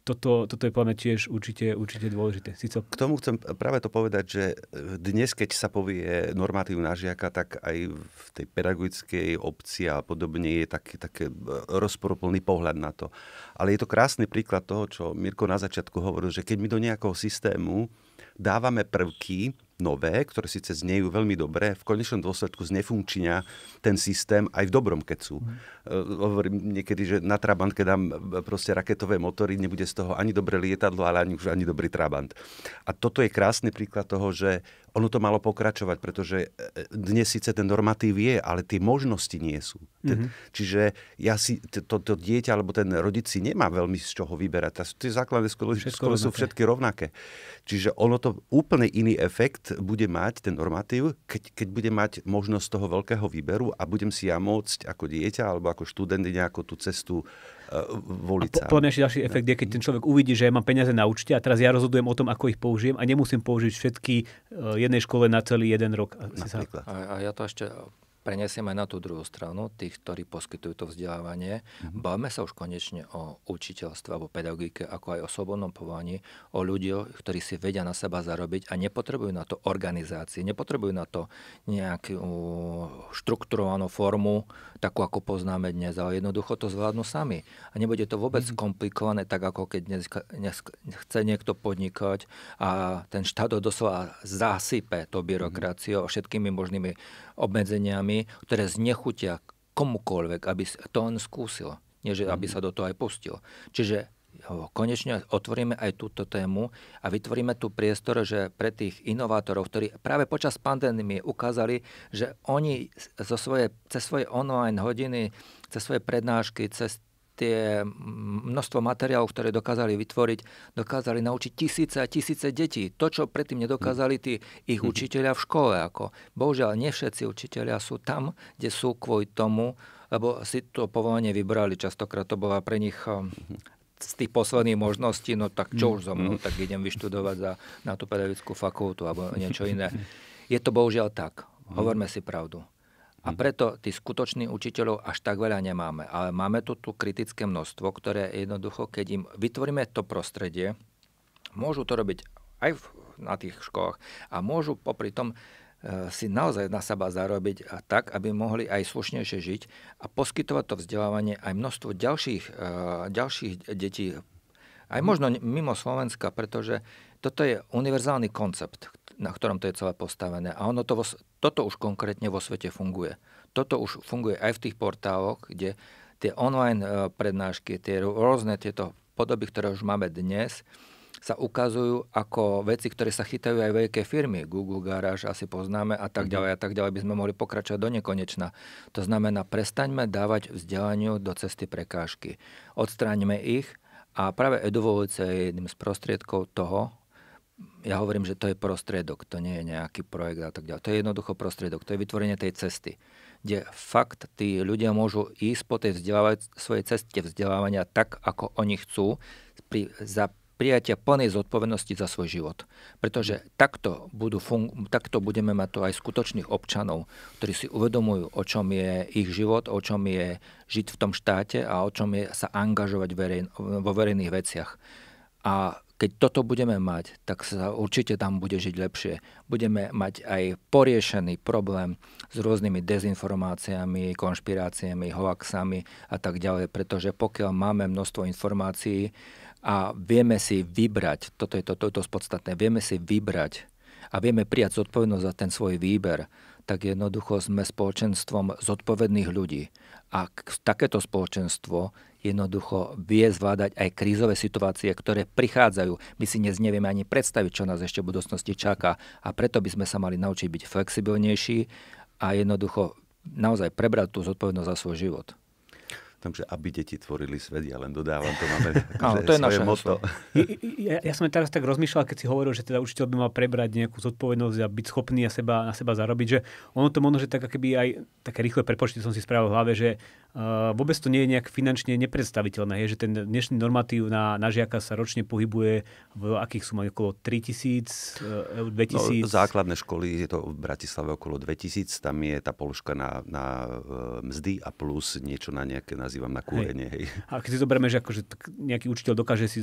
toto, toto je podľa tiež určite, určite dôležité. Sico... K tomu chcem práve to povedať, že e, dnes, keď sa povie normatív na žiaka, tak aj v tej pedagogickej obci a podobne je taký, taký e, rozporuplný pohľad na to. Ale je to krásny príklad toho, čo Mirko na začiatku hovoril, že keď my do nejakého systému dávame prvky, nové, ktoré síce znejú veľmi dobre, v konečnom dôsledku znefunkčnia ten systém aj v dobrom, keď sú. Mm. Eh, hovorím niekedy, že na Trabant, keď dám eh, proste raketové motory, nebude z toho ani dobré lietadlo, ale ani už ani dobrý Trabant. A toto je krásny príklad toho, že ono to malo pokračovať, pretože e, dnes síce ten normatív je, ale tie možnosti nie sú. mm-hmm. Čiže ja si, to, to dieťa alebo ten rodič si nemá veľmi z čoho vyberať. Tá, tie základné školy, školy sú všetky rovnaké. Čiže ono to úplne iný efekt bude mať, ten normatív, keď, keď bude mať možnosť toho veľkého výberu a budem si ja môcť ako dieťa alebo ako študent nejakú tú cestu volica. A po, podľa ďalší no. efekt je, keď ten človek uvidí, že ja mám peniaze na účte a teraz ja rozhodujem o tom, ako ich použijem a nemusím použiť všetky eh, jednej škole na celý jeden rok. sa... A, a ja to ešte prenesieme na tú druhú stranu, tých, ktorí poskytujú to vzdelávanie. Mm-hmm. Bavme sa už konečne o učiteľstve alebo pedagogike, ako aj o slobodnom povolaní, o ľudí, ktorí si vedia na seba zarobiť a nepotrebujú na to organizácie, nepotrebujú na to nejakú štrukturovanú formu, takú ako poznáme dnes, ale jednoducho to zvládnu sami. A nebude to vôbec mm-hmm. komplikované, tak ako keď dnes, dnes chce niekto podnikať a ten štát doslova zasype to byrokraciou mm-hmm. všetkými možnými obmedzeniami ktoré znechutia komukoľvek, aby to len skúsil, nie že aby mhm. sa do toho aj pustil. Čiže konečne otvoríme aj túto tému a vytvoríme tu priestor, že pre tých inovátorov, ktorí práve počas pandémie ukázali, že oni zo svoje, cez svoje online hodiny, cez svoje prednášky, cez tie množstvo materiálov, ktoré dokázali vytvoriť, dokázali naučiť tisíce a tisíce detí. To, čo predtým nedokázali tí ich mhm. učiteľia v škole. Ako. Bohužiaľ, nie všetci učiteľia sú tam, kde sú kvôli tomu, lebo si to povolanie vybrali. Častokrát to bola pre nich ehm, z tých posledných možností, no tak čo už so mnou, mhm. tak idem vyštudovať za, na tú pedagogickú fakultu alebo niečo iné. Je to bohužiaľ tak. Hovorme si pravdu. A preto tých skutočných učiteľov až tak veľa nemáme. Ale máme tu, tu kritické množstvo, ktoré jednoducho, keď im vytvoríme to prostredie, môžu to robiť aj v, na tých školách a môžu popri tom e, si naozaj na seba zarobiť a tak, aby mohli aj slušnejšie žiť a poskytovať to vzdelávanie aj množstvo ďalších, e, ďalších detí, aj možno mimo Slovenska, pretože toto je univerzálny koncept, na ktorom to je celé postavené. A ono to, vo, toto už konkrétne vo svete funguje. Toto už funguje aj v tých portáloch, kde tie online e, prednášky, tie rôzne tieto podoby, ktoré už máme dnes, sa ukazujú ako veci, ktoré sa chytajú aj veľké firmy. Google Garage asi poznáme a tak mhm. ďalej a tak ďalej by sme mohli pokračovať do nekonečna. To znamená, prestaňme dávať vzdelaniu do cesty prekážky. Odstráňme ich a práve edovolúcia je jedným z prostriedkov toho, ja hovorím, že to je prostriedok, to nie je nejaký projekt a tak ďalej. To je jednoducho prostriedok, to je vytvorenie tej cesty, kde fakt tí ľudia môžu ísť po tej svojej ceste vzdelávania tak, ako oni chcú, pri, za prijatia plnej zodpovednosti za svoj život. Pretože takto, budú fun- takto budeme mať to aj skutočných občanov, ktorí si uvedomujú, o čom je ich život, o čom je žiť v tom štáte a o čom je sa angažovať verej- vo verejných veciach. A keď toto budeme mať, tak sa určite tam bude žiť lepšie. Budeme mať aj poriešený problém s rôznymi dezinformáciami, konšpiráciami, hoaxami a tak ďalej, pretože pokiaľ máme množstvo informácií a vieme si vybrať, toto je to, toto je podstatné, vieme si vybrať a vieme prijať zodpovednosť za ten svoj výber, tak jednoducho sme spoločenstvom zodpovedných ľudí. A takéto spoločenstvo jednoducho vie zvládať aj krízové situácie, ktoré prichádzajú. My si dnes nevieme ani predstaviť, čo nás ešte v budúcnosti čaká a preto by sme sa mali naučiť byť flexibilnejší a jednoducho naozaj prebrať tú zodpovednosť za svoj život. Takže aby deti tvorili svet, ja len dodávam, to máme akože Áno, to je naše moto. Ja, ja, som teraz tak rozmýšľal, keď si hovoril, že teda učiteľ by mal prebrať nejakú zodpovednosť a byť schopný a seba, na seba zarobiť, že ono to možno, že tak keby aj také rýchle prepočty som si spravil v hlave, že uh, vôbec to nie je nejak finančne nepredstaviteľné, je, že ten dnešný normatív na, na žiaka sa ročne pohybuje v akých sumách okolo 3000 2000? Eh, no, základné školy je to v Bratislave okolo 2000, tam je tá položka na, na eh, mzdy a plus niečo na nejaké na nazývam na kúrenie. Hej. Hej. A keď si zoberieme, že akože nejaký učiteľ dokáže si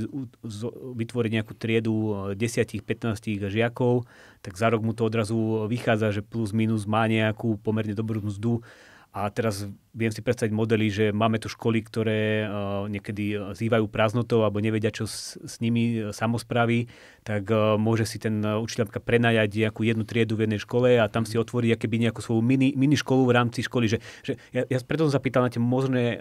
vytvoriť nejakú triedu 10-15 eh, žiakov, tak za rok mu to odrazu vychádza, že plus minus má nejakú pomerne dobrú mzdu a teraz viem si predstaviť modely, že máme tu školy, ktoré eh, niekedy eh, zývajú prázdnotou alebo nevedia, čo s, s nimi eh, samozprávy, tak môže si ten učiteľ prenajať nejakú jednu triedu v jednej škole a tam si mhm. otvorí keby nejakú svoju mini, mini školu v rámci školy. Že, že ja, ja preto som zapýtal na tie možné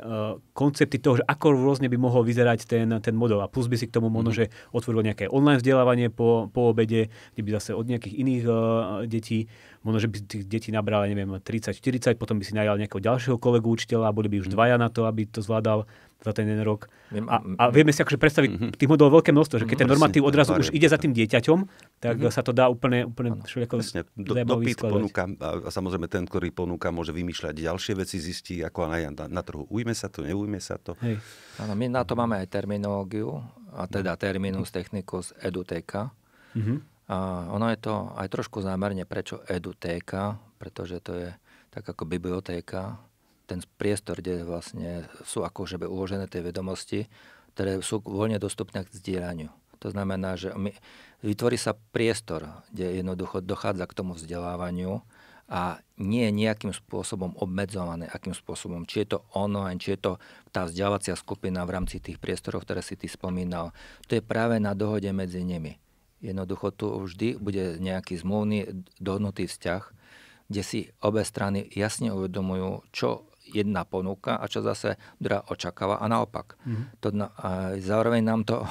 koncepty toho, že ako rôzne by mohol vyzerať ten, ten model. A plus by si k tomu možno, mhm. že otvoril nejaké online vzdelávanie po, po obede, kde by zase od nejakých iných uh, detí, možno, že by tých detí nabral, neviem, 30-40, potom by si najal nejakého ďalšieho kolegu dodatok učiteľa a boli by už mhm. dvaja na to, aby to zvládal za ten jeden rok. A, a vieme si akože predstaviť mm-hmm. tých modelov veľké množstvo, že keď ten mhm. normatív odrazu už ide za tým dieťaťom, tak mm-hmm. sa to dá úplne, úplne všelijako Do, dopyt ponúka, a samozrejme ten, ktorý ponúka, môže vymýšľať ďalšie veci, zistí, ako na, na, na trhu ujme sa to, neujme sa to. Hej. Áno, my na to máme aj terminológiu, a teda terminus technicus edutéka. Mm-hmm. A ono je to aj trošku zámerne, prečo edutéka, pretože to je tak ako bibliotéka, ten priestor, kde vlastne sú ako akože uložené tie vedomosti, ktoré sú voľne dostupné k zdieľaniu. To znamená, že my, vytvorí sa priestor, kde jednoducho dochádza k tomu vzdelávaniu a nie je nejakým spôsobom obmedzované, akým spôsobom. Či je to online, či je to tá vzdelávacia skupina v rámci tých priestorov, ktoré si ty spomínal. To je práve na dohode medzi nimi. Jednoducho tu vždy bude nejaký zmluvný dohodnutý vzťah, kde si obe strany jasne uvedomujú, čo jedna ponuka a čo zase druhá očakáva a naopak. Mm-hmm. To, a zároveň nám to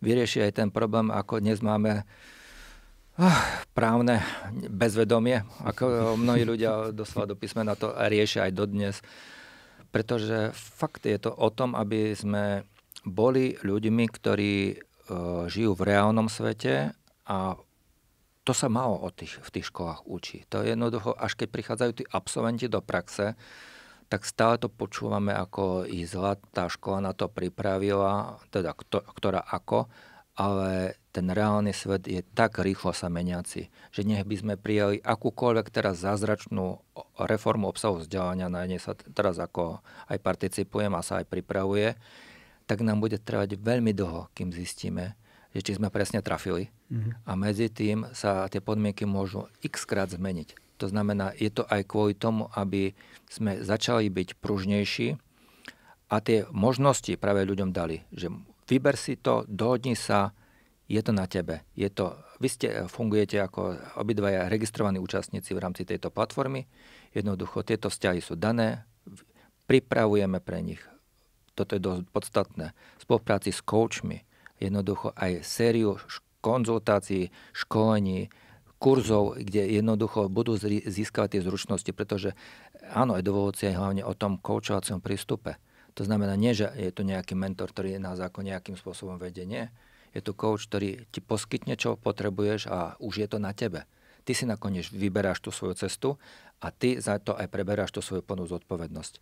vyrieši aj ten problém, ako dnes máme ah, právne bezvedomie, ako mnohí ľudia doslova do písmena to riešia aj dodnes, pretože fakt je to o tom, aby sme boli ľuďmi, ktorí e, žijú v reálnom svete a to sa málo o tých, v tých školách učí. To je jednoducho, až keď prichádzajú tí absolventi do praxe, tak stále to počúvame, ako ich zlatá škola na to pripravila, teda ktorá ako, ale ten reálny svet je tak rýchlo sa meniaci, že nech by sme prijali akúkoľvek teraz zázračnú reformu obsahu vzdelania, na nej sa teraz ako aj participujem a sa aj pripravuje, tak nám bude trvať veľmi dlho, kým zistíme, že či sme presne trafili. Mm-hmm. A medzi tým sa tie podmienky môžu x krát zmeniť. To znamená, je to aj kvôli tomu, aby sme začali byť pružnejší a tie možnosti práve ľuďom dali, že vyber si to, dohodni sa, je to na tebe. Je to, vy ste, eh, fungujete ako obidvaja registrovaní účastníci v rámci tejto platformy. Jednoducho, tieto vzťahy sú dané, pripravujeme pre nich. Toto je dosť podstatné. V spolupráci s coachmi, jednoducho aj sériu konzultácií, školení, kurzov, kde jednoducho budú získavať tie zručnosti, pretože áno, dovolúcia je hlavne o tom koučovacom prístupe. To znamená nie, že je tu nejaký mentor, ktorý nás ako nejakým spôsobom vedie. Nie. Je tu kouč, ktorý ti poskytne, čo potrebuješ a už je to na tebe. Ty si nakoniec vyberáš tú svoju cestu a ty za to aj preberáš tú svoju plnú zodpovednosť.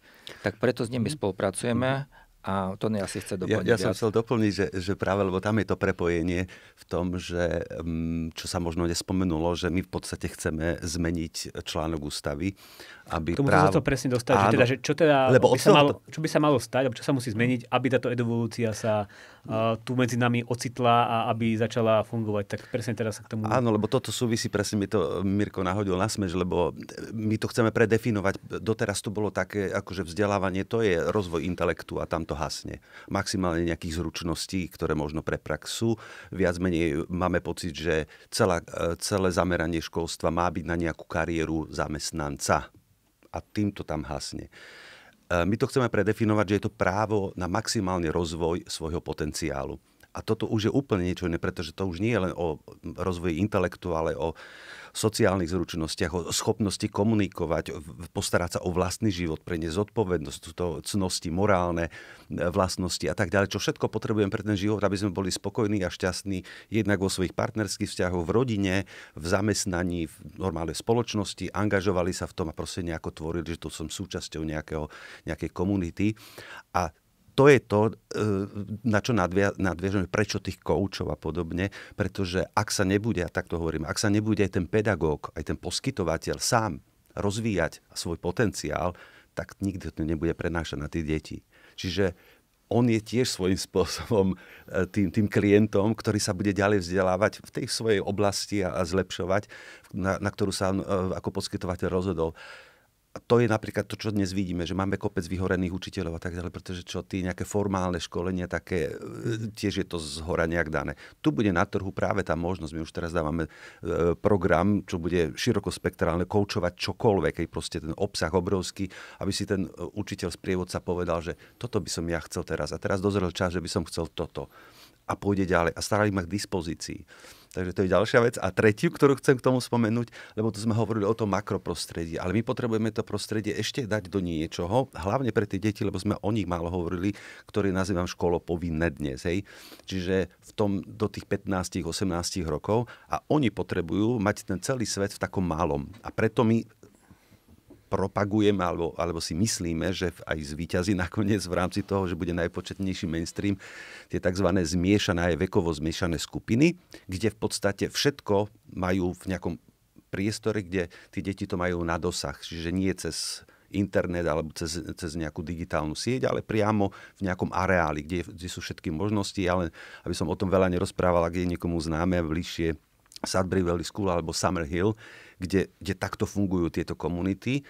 Tak preto s nimi mhm. spolupracujeme. Mm-hmm a to nie asi chce doplniť. Ja, ja som chcel doplniť, že, že práve, lebo tam je to prepojenie v tom, že mm, čo sa možno nespomenulo, že my v podstate chceme zmeniť článok ústavy, aby tomu práv... to presne dostať, že, teda, že čo, teda lebo by sa malo, čo by sa malo stať, čo sa musí zmeniť, aby táto evolúcia sa tu medzi nami ocitla a aby začala fungovať. Tak presne teraz sa k tomu... Áno, lebo toto súvisí, presne mi to e, Mirko nahodil na smež, lebo e, my to chceme predefinovať. Doteraz to bolo také, akože vzdelávanie, to je rozvoj intelektu a tam to hasne. Maximálne nejakých zručností, ktoré možno pre prax sú. Viac menej máme pocit, že celá, e, celé zameranie školstva má byť na nejakú kariéru zamestnanca. A týmto tam hasne. Eh, my to chceme predefinovať, že je to právo na maximálny rozvoj svojho potenciálu. A toto už je úplne niečo iné, pretože to už nie je len o rozvoji intelektu, ale o sociálnych zručnostiach, o schopnosti komunikovať, postarať sa o vlastný život, pre ne zodpovednosť, túto cnosti, morálne e, vlastnosti a tak ďalej, čo všetko potrebujem pre ten život, aby sme boli spokojní a šťastní jednak vo svojich partnerských vzťahoch, v rodine, v zamestnaní, v normálnej spoločnosti, angažovali sa v tom a proste nejako tvorili, že to som súčasťou nejakého, nejakej komunity. A to je to, e, na čo nadviažujeme, prečo tých koučov a podobne, pretože ak sa nebude, a tak to hovorím, ak sa nebude aj ten pedagóg, aj ten poskytovateľ sám rozvíjať svoj potenciál, tak nikdy to nebude prenášať na tie deti. Čiže on je tiež svojím spôsobom e, tým, tým klientom, ktorý sa bude ďalej vzdelávať v tej svojej oblasti a, a zlepšovať, na, na ktorú sa e, ako poskytovateľ rozhodol a to je napríklad to, čo dnes vidíme, že máme kopec vyhorených učiteľov a tak ďalej, pretože čo tie nejaké formálne školenia, také, e, tiež je to z hora nejak dané. Tu bude na trhu práve tá možnosť, my už teraz dávame e, program, čo bude širokospektrálne, koučovať čokoľvek, keď proste ten obsah obrovský, aby si ten e, učiteľ, sprievodca povedal, že toto by som ja chcel teraz a teraz dozrel čas, že by som chcel toto a pôjde ďalej a starali ma k dispozícii. Takže to je ďalšia vec. A tretiu, ktorú chcem k tomu spomenúť, lebo tu sme hovorili o tom makroprostredí, ale my potrebujeme to prostredie ešte dať do niečoho, hlavne pre tie deti, lebo sme o nich málo hovorili, ktoré nazývam školo povinné dnes. Hej. Čiže v tom do tých 15-18 rokov a oni potrebujú mať ten celý svet v takom malom. A preto my propagujeme alebo, alebo si myslíme, že aj zvíťazí nakoniec v rámci toho, že bude najpočetnejší mainstream, tie tzv. zmiešané, aj vekovo zmiešané skupiny, kde v podstate všetko majú v nejakom priestore, kde tí deti to majú na dosah. Čiže nie cez internet alebo cez, cez nejakú digitálnu sieť, ale priamo v nejakom areáli, kde, kde sú všetky možnosti. Ale aby som o tom veľa nerozprával, ak je niekomu známe bližšie Sudbury Valley School alebo Summer Hill, kde, kde takto fungujú tieto komunity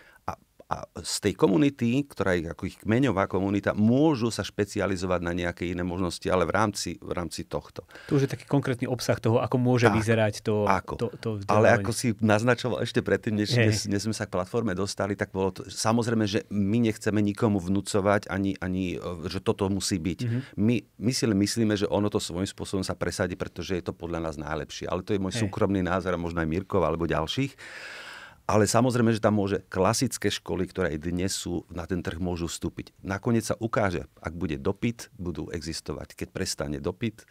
a z tej komunity, ktorá je ako ich kmeňová komunita, môžu sa špecializovať na nejaké iné možnosti, ale v rámci, v rámci tohto. To už je taký konkrétny obsah toho, ako môže tak, vyzerať to, ako. to, to Ale ako si naznačoval ešte predtým, než, než, než sme sa k platforme dostali, tak bolo to, samozrejme, že my nechceme nikomu vnúcovať, ani, ani e, že toto musí byť. Mm-hmm. My, my si len myslíme, že ono to svojím spôsobom sa presadí, pretože je to podľa nás najlepšie. Ale to je môj hey. súkromný názor a možno aj Mirkov alebo ďalších. Ale samozrejme, že tam môže klasické školy, ktoré aj dnes sú na ten trh, môžu vstúpiť. Nakoniec sa ukáže, ak bude dopyt, budú existovať. Keď prestane dopyt,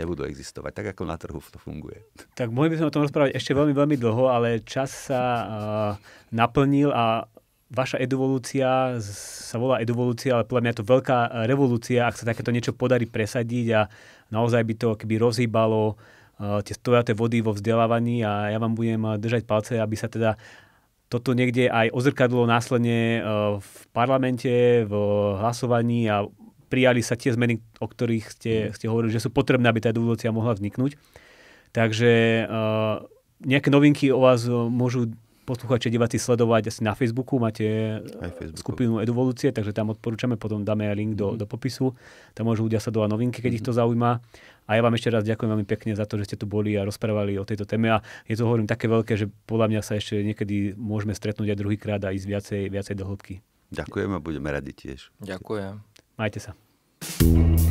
nebudú existovať, tak ako na trhu to funguje. Tak mohli by sme o tom rozprávať ešte veľmi, veľmi dlho, ale čas sa uh, naplnil a vaša eduvolúcia sa volá eduvolúcia, ale podľa mňa je to veľká eh, revolúcia, ak sa takéto niečo podarí presadiť a naozaj by to keby rozhýbalo uh, Eh, tie stojaté vody vo vzdelávaní a ja vám budem eh, držať palce, aby sa teda toto niekde aj ozrkadlo následne eh, v parlamente, v hlasovaní a prijali sa tie zmeny, o ktorých ste, mm. ste hovorili, že sú potrebné, aby tá dovolúcia mohla vzniknúť. Takže nejaké novinky o vás môžu posluchači, diváci sledovať asi na Facebooku, máte aj Facebooku. skupinu Eduvolúcie, takže tam odporúčame, potom dáme aj link do, mm-hmm. do popisu, tam môžu ľudia sledovať novinky, keď mm-hmm. ich to mhm. zaujíma. A ja vám ešte raz ďakujem veľmi pekne za to, že ste tu boli a rozprávali o tejto téme. A je to, hovorím, také veľké, že podľa mňa sa ešte niekedy môžeme stretnúť aj druhýkrát a ísť viacej, viacej do hĺbky. Ďakujem a budeme radi tiež. Ďakujem. Majte sa. thank you